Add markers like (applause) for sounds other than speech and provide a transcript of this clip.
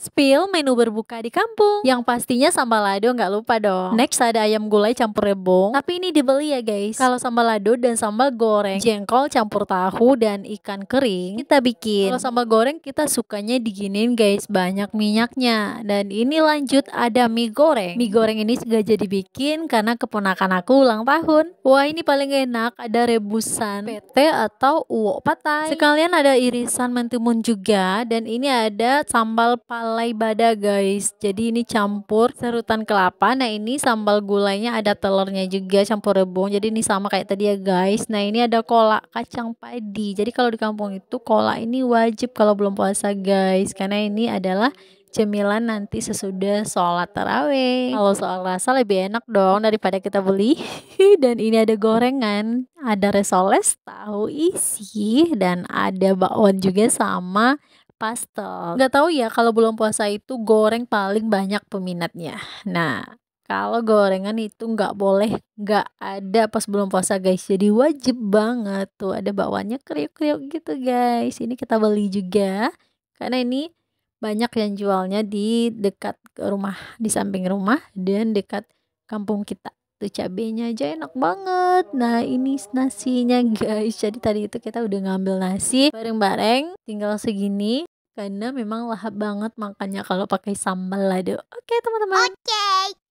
Spill menu berbuka di kampung Yang pastinya sambal lado nggak lupa dong Next ada ayam gulai campur rebung Tapi ini dibeli ya guys Kalau sambal lado dan sambal goreng Jengkol campur tahu dan ikan kering Kita bikin Kalau sambal goreng kita sukanya diginin guys Banyak minyaknya Dan ini lanjut ada mie goreng Mie goreng ini sengaja dibikin Karena keponakan aku ulang tahun Wah ini paling enak Ada rebusan pete atau uwok patai Sekalian ada irisan mentimun juga Dan ini ada sambal pala lalai bada guys jadi ini campur serutan kelapa nah ini sambal gulanya ada telurnya juga campur rebung jadi ini sama kayak tadi ya guys nah ini ada kolak kacang padi jadi kalau di kampung itu kolak ini wajib kalau belum puasa guys karena ini adalah cemilan nanti sesudah sholat taraweh. Kalau soal rasa lebih enak dong daripada kita beli. (laughs) dan ini ada gorengan, ada resoles, tahu isi, dan ada bakwan juga sama pastel. Gak tahu ya kalau bulan puasa itu goreng paling banyak peminatnya. Nah, kalau gorengan itu nggak boleh nggak ada pas belum puasa guys jadi wajib banget tuh ada bawaannya kriuk-kriuk gitu guys ini kita beli juga karena ini banyak yang jualnya di dekat rumah di samping rumah dan dekat kampung kita tuh cabenya aja enak banget nah ini nasinya guys jadi tadi itu kita udah ngambil nasi bareng-bareng tinggal segini karena memang lahap banget makannya kalau pakai sambal lado. Oke, okay, teman-teman. Oke. Okay.